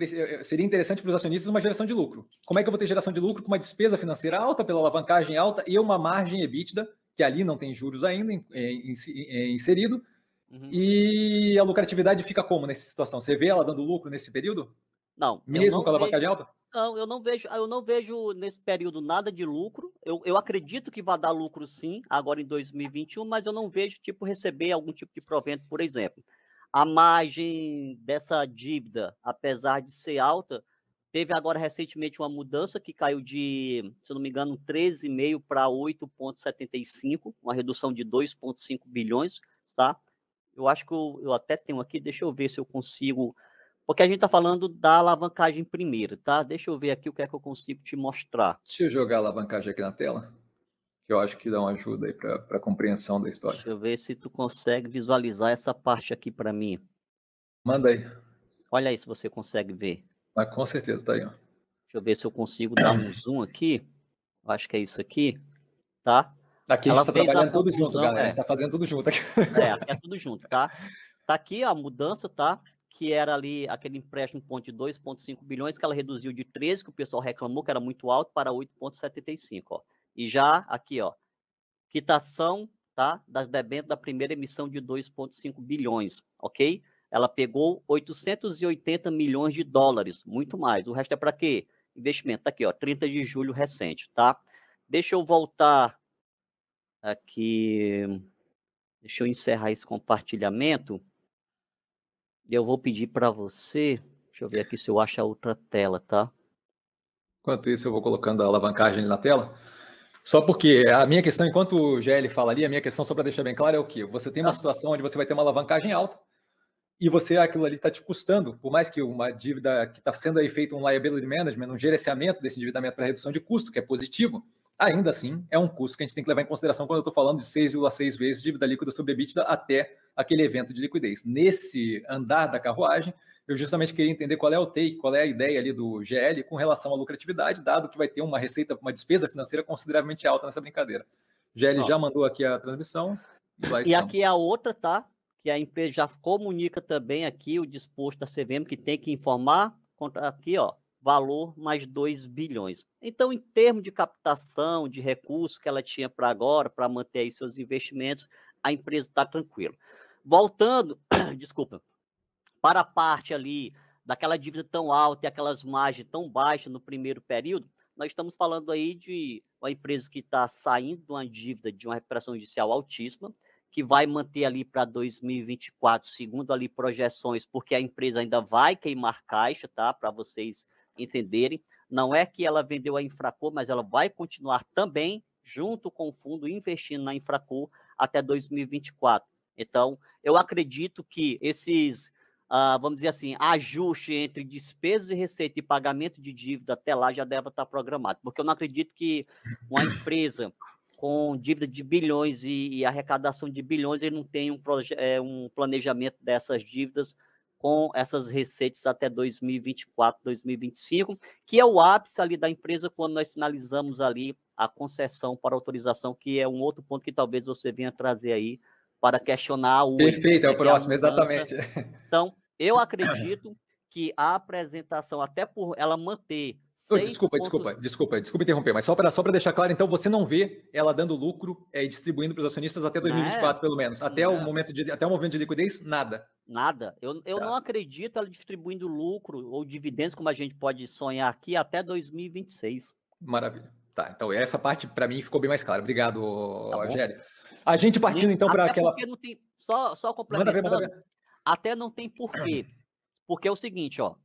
eu, seria interessante para os acionistas uma geração de lucro. Como é que eu vou ter geração de lucro com uma despesa financeira alta, pela alavancagem alta e uma margem EBITDA, que ali não tem juros ainda inserido, uhum. e a lucratividade fica como nessa situação? Você vê ela dando lucro nesse período? Não. Mesmo com a alavancagem alta? Não, eu não vejo, eu não vejo nesse período nada de lucro. Eu, eu acredito que vai dar lucro sim, agora em 2021, mas eu não vejo tipo receber algum tipo de provento, por exemplo. A margem dessa dívida, apesar de ser alta, teve agora recentemente uma mudança que caiu de, se não me engano, 13,5 para 8,75, uma redução de 2,5 bilhões, tá? Eu acho que eu, eu até tenho aqui, deixa eu ver se eu consigo porque a gente está falando da alavancagem primeiro, tá? Deixa eu ver aqui o que é que eu consigo te mostrar. Deixa eu jogar a alavancagem aqui na tela, que eu acho que dá uma ajuda aí para a compreensão da história. Deixa eu ver se tu consegue visualizar essa parte aqui para mim. Manda aí. Olha aí se você consegue ver. Ah, com certeza, tá aí. Ó. Deixa eu ver se eu consigo dar um zoom aqui. Acho que é isso aqui, tá? Aqui a gente está trabalhando tudo junto, galera. É. A gente está é. fazendo tudo junto aqui. É, aqui é tudo junto, tá? Tá aqui a mudança, tá? que era ali aquele empréstimo ponto de 2,5 bilhões, que ela reduziu de 13, que o pessoal reclamou que era muito alto, para 8,75. Ó. E já aqui, ó, quitação tá, das debêntures da primeira emissão de 2,5 bilhões, ok? Ela pegou 880 milhões de dólares, muito mais. O resto é para quê? Investimento. Tá aqui, ó, 30 de julho recente, tá? Deixa eu voltar aqui. Deixa eu encerrar esse compartilhamento eu vou pedir para você. Deixa eu ver aqui se eu acho a outra tela, tá? Enquanto isso, eu vou colocando a alavancagem na tela. Só porque a minha questão, enquanto o GL fala ali, a minha questão, só para deixar bem claro, é o que Você tem uma ah. situação onde você vai ter uma alavancagem alta e você, aquilo ali está te custando, por mais que uma dívida que está sendo aí feito um liability management, um gerenciamento desse endividamento para redução de custo, que é positivo, Ainda assim, é um custo que a gente tem que levar em consideração quando eu estou falando de 6,6 vezes dívida líquida sobre EBITDA até aquele evento de liquidez. Nesse andar da carruagem, eu justamente queria entender qual é o take, qual é a ideia ali do GL com relação à lucratividade, dado que vai ter uma receita, uma despesa financeira consideravelmente alta nessa brincadeira. GL Ó. já mandou aqui a transmissão. E, e aqui é a outra, tá? Que a empresa já comunica também aqui o disposto da CVM que tem que informar. Aqui, ó, valor mais 2 bilhões. Então, em termos de captação, de recursos que ela tinha para agora, para manter aí seus investimentos, a empresa está tranquila. Voltando, desculpa, para a parte ali daquela dívida tão alta e aquelas margens tão baixas no primeiro período, nós estamos falando aí de uma empresa que está saindo de uma dívida de uma recuperação judicial altíssima, que vai manter ali para 2024, segundo ali projeções, porque a empresa ainda vai queimar caixa, tá? Para vocês entenderem. Não é que ela vendeu a Infraco, mas ela vai continuar também, junto com o fundo, investindo na Infraco até 2024. Então, eu acredito que esses Uh, vamos dizer assim, ajuste entre despesas e receita e pagamento de dívida até lá já deve estar programado, porque eu não acredito que uma empresa com dívida de bilhões e, e arrecadação de bilhões ele não tenha um, é, um planejamento dessas dívidas com essas receitas até 2024, 2025, que é o ápice ali da empresa quando nós finalizamos ali a concessão para autorização, que é um outro ponto que talvez você venha trazer aí para questionar o... Perfeito, é o próximo, exatamente. Então, eu acredito que a apresentação, até por ela manter Desculpa, desculpa, desculpa, desculpa interromper, mas só para só deixar claro, então você não vê ela dando lucro e eh, é, distribuindo para os acionistas até 2024, é, né? pelo menos. Até o, né? momento de, até o momento de liquidez, nada. Nada. Eu, eu tá. não acredito ela distribuindo lucro ou dividendos, como a gente pode sonhar aqui, até 2026. Maravilha. Tá, então essa parte para mim ficou bem mais clara. Obrigado, tá Rogério. A gente partindo então para aquela. Não tem... Só, só complementando. Manda ver, manda ver. Até não tem porquê. Porque é o seguinte, ó.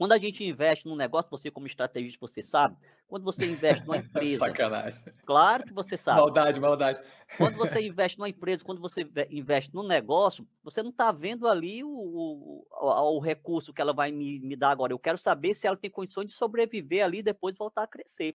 Quando a gente investe num negócio, você como estrategista, você sabe. Quando você investe numa empresa. Sacanagem. Claro que você sabe. Maldade, maldade. Quando você investe numa empresa, quando você investe num negócio, você não está vendo ali o, o, o, recurso que ela vai me, me dar agora. Eu quero saber se ela tem condições de sobreviver ali e depois voltar a crescer.